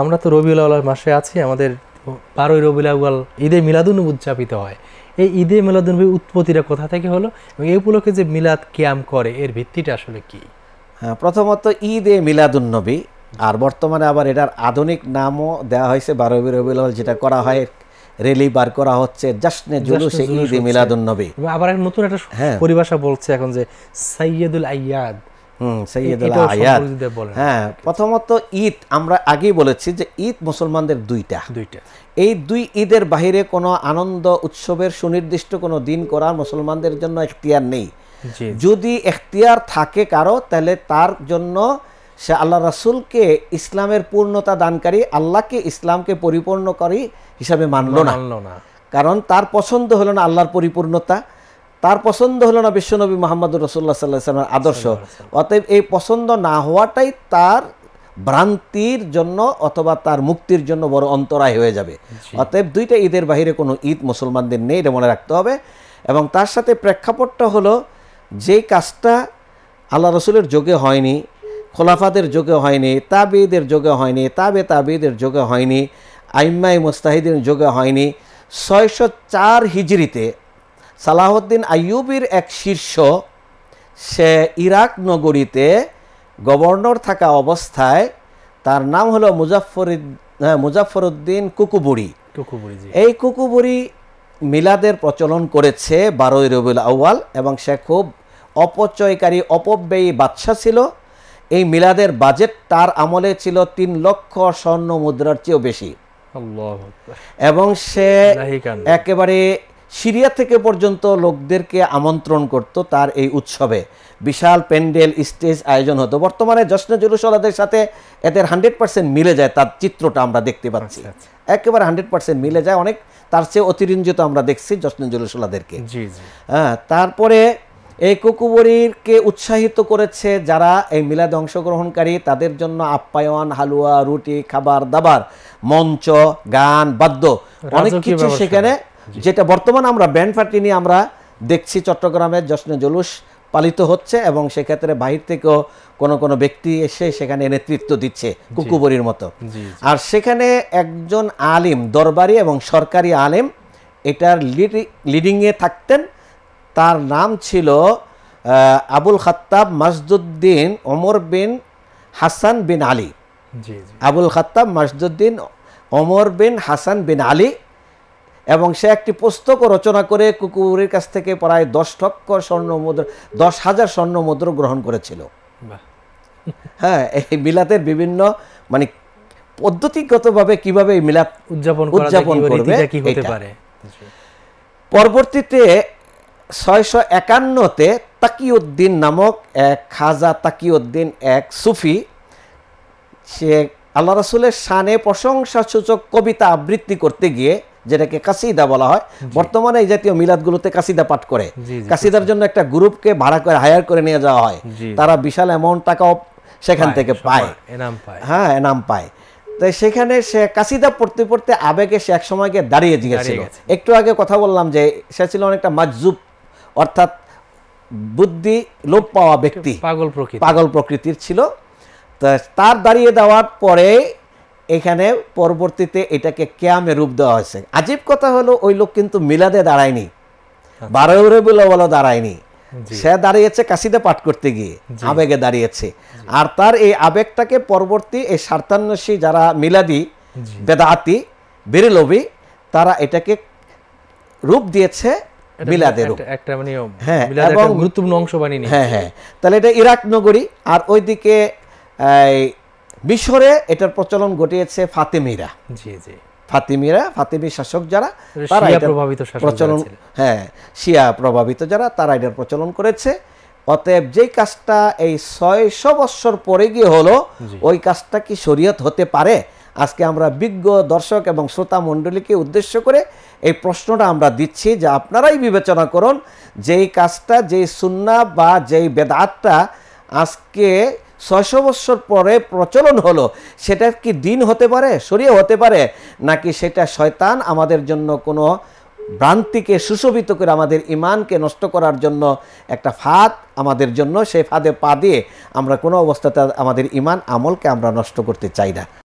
আমরা তো রবিউল আওয়াল মাসে আছি আমাদের বারোই রবিউল আউ্য়াল ঈদে মিলাদুনবী উদযাপিত হয় এই ঈদে মিলাদুনবী উৎপত্তিটা কোথা থেকে হলো এবং এই উপলক্ষে যে মিলাদ ক্যাম করে এর ভিত্তিটা আসলে কি হ্যাঁ, প্রথমত ঈদ এ মিলাদুন্নবী আর বর্তমানে আবার এটার আধুনিক নামও দেওয়া হয়েছে বারোই রবিউল আউ্য়াল যেটা করা হয় রেলি বার করা হচ্ছে জাশনে জুলুসে ঈদ এ মিলাদুন্নবী আবার নতুন একটা হ্যাঁ। পরিভাষা বলছে এখন যে সাইয়েদুল আইয়াদ হ্যাঁ প্রথমত ঈদ আমরা আগেই বলেছি যে ঈদ মুসলমানদের দুইটা দুইটা এই দুই ঈদের বাহিরে কোনো আনন্দ উৎসবের সুনির্দিষ্ট কোনো দিন করার মুসলমানদের জন্য এখতিয়ার নেই যদি এখতিয়ার থাকে কারো তাহলে তার জন্য সে আল্লাহ রাসুলকে ইসলামের পূর্ণতা দানকারী আল্লাহকে ইসলামকে পরিপূর্ণকারী হিসাবে মানল না কারণ তার পছন্দ হলো না আল্লাহর পরিপূর্ণতা তার পছন্দ হলো না বিশ্বনবী মোহাম্মদুর রসুল্লাহ সাল্লাহ সাল্লামের আদর্শ অতএব এই পছন্দ না হওয়াটাই তার ভ্রান্তির জন্য অথবা তার মুক্তির জন্য বড় অন্তরায় হয়ে যাবে অতএব দুইটা ঈদের বাহিরে কোনো ঈদ মুসলমানদের নেই এটা মনে রাখতে হবে এবং তার সাথে প্রেক্ষাপটটা হলো যে কাজটা আল্লাহ রসুলের যোগে হয়নি খোলাফাদের যোগে হয়নি তাবেদের যোগে হয়নি তাবে তাবেদের যোগে হয়নি আইম্মাই মোস্তাহিদের যোগে হয়নি ছয়শো চার হিজড়িতে সালাহদ্দিন আইয়ুবির এক শীর্ষ সে ইরাক নগরীতে গভর্নর থাকা অবস্থায় তার নাম হলো মুজাফর উদ্দিন হ্যাঁ, কুকুবুড়ি এই কুকুবুড়ি মিলাদের প্রচলন করেছে বারোই রবিউল আউ্বাল এবং সে খুব অপচয়কারী অপব্যয়ী বাদশা ছিল এই মিলাদের বাজেট তার আমলে ছিল তিন লক্ষ স্বর্ণ মুদ্রার চেয়েও বেশি এবং সে একেবারে সিরিয়া থেকে পর্যন্ত লোকদেরকে আমন্ত্রণ করত তার এই উৎসবে বিশাল প্যান্ডেল স্টেজ আয়োজন হতো বর্তমানে জশ্ন জুলুসলাদের সাথে এদের হান্ড্রেড পার্সেন্ট মিলে যায় তার চিত্রটা আমরা দেখতে পাচ্ছি আচ্ছা, আচ্ছা। একেবারে হান্ড্রেড পার্সেন্ট মিলে যায় অনেক তার চেয়ে অতিরঞ্জিত আমরা দেখছি জশ্ন জুলুসলাদেরকে হ্যাঁ তারপরে এই কুকুবরিকে উৎসাহিত করেছে যারা এই মিলাদে অংশগ্রহণকারী তাদের জন্য আপ্যায়ন হালুয়া রুটি খাবার দাবার মঞ্চ গান বাদ্য অনেক কিছু সেখানে যেটা বর্তমান আমরা ব্যান্ড পার্টি নিয়ে আমরা দেখছি চট্টগ্রামের যশ্নে জলুস পালিত হচ্ছে এবং সেক্ষেত্রে বাহির থেকেও কোনো কোনো ব্যক্তি এসে সেখানে নেতৃত্ব দিচ্ছে কুকুবরির মতো আর সেখানে একজন আলিম দরবারি এবং সরকারি আলিম এটার লিডিংয়ে থাকতেন তার নাম ছিল আবুল খাত্তাব মাজদুদ্দিন ওমর বিন হাসান বিন আলী আবুল খাত্তাব মাসদুদ্দিন ওমর বিন হাসান বিন আলী এবং সে একটি পুস্তকও রচনা করে কুকুরের কাছ থেকে প্রায় দশ লক্ষ স্বর্ণ দশ হাজার স্বর্ণ গ্রহণ করেছিল হ্যাঁ এই মিলাতের বিভিন্ন মানে পদ্ধতিগতভাবে কিভাবে এই মিলাত উদযাপন উদযাপন করবে পরবর্তীতে ছয়শো একান্নতে তাকিউদ্দিন নামক এক খাজা তাকিউদ্দিন এক সুফি সে আল্লাহ রসুলের শানে সূচক কবিতা আবৃত্তি করতে গিয়ে যেটাকে কাসিদা বলা হয় বর্তমানে এই জাতীয় মিলাদগুলোতে কাসিদা পাঠ করে কাসিদার জন্য একটা গ্রুপকে ভাড়া করে হায়ার করে নিয়ে যাওয়া হয় তারা বিশাল অ্যামাউন্ট টাকাও সেখান থেকে পায় এনাম পায় হ্যাঁ এনাম পায় তাই সেখানে সে কাসিদা পড়তে পড়তে আবেগে সে এক সময় গিয়ে দাঁড়িয়ে গিয়েছিল একটু আগে কথা বললাম যে সে ছিল অনেকটা মাজুব অর্থাৎ বুদ্ধি লোপ পাওয়া ব্যক্তি পাগল প্রকৃতি পাগল প্রকৃতির ছিল তার দাঁড়িয়ে দেওয়ার পরে এখানে পরবর্তীতে এটাকে ক্যামে রূপ দেওয়া হয়েছে আজীব কথা হলো ওই লোক কিন্তু মিলাদে দাঁড়ায়নি আচ্ছা। বারো বলে বলো দাঁড়ায়নি সে দাঁড়িয়েছে কাশিতে পাঠ করতে গিয়ে আবেগে দাঁড়িয়েছে আর তার এই আবেগটাকে পরবর্তী এই সার্তান্নসী যারা মিলাদি বেদাতি বেরিলবি তারা এটাকে রূপ দিয়েছে মিলাদের মানে হ্যাঁ গুরুত্বপূর্ণ অংশ বানিয়ে হ্যাঁ হ্যাঁ তাহলে এটা ইরাক নগরী আর ওইদিকে মিশরে এটার প্রচলন ঘটিয়েছে ফাতেমিরা জি জি ফাতিমিরা ফাতেমি শাসক যারা তারা প্রভাবিত প্রচলন হ্যাঁ শিয়া প্রভাবিত যারা তারা এটার প্রচলন করেছে অতএব যেই কাজটা এই ছয়শ বৎসর পরে গিয়ে হলো ওই কাজটা কি শরীয়ত হতে পারে আজকে আমরা বিজ্ঞ দর্শক এবং শ্রোতা মণ্ডলীকে উদ্দেশ্য করে এই প্রশ্নটা আমরা দিচ্ছি যে আপনারাই বিবেচনা করুন যেই কাজটা যেই সুন্না বা যেই বেদাতটা আজকে ছয়শো বৎসর পরে প্রচলন হলো সেটা কি দিন হতে পারে সরিয়ে হতে পারে নাকি সেটা শয়তান আমাদের জন্য কোনো ভ্রান্তিকে সুশোভিত করে আমাদের ইমানকে নষ্ট করার জন্য একটা ফাঁদ আমাদের জন্য সেই ফাঁদে পা দিয়ে আমরা কোনো অবস্থাতে আমাদের ইমান আমলকে আমরা নষ্ট করতে চাই না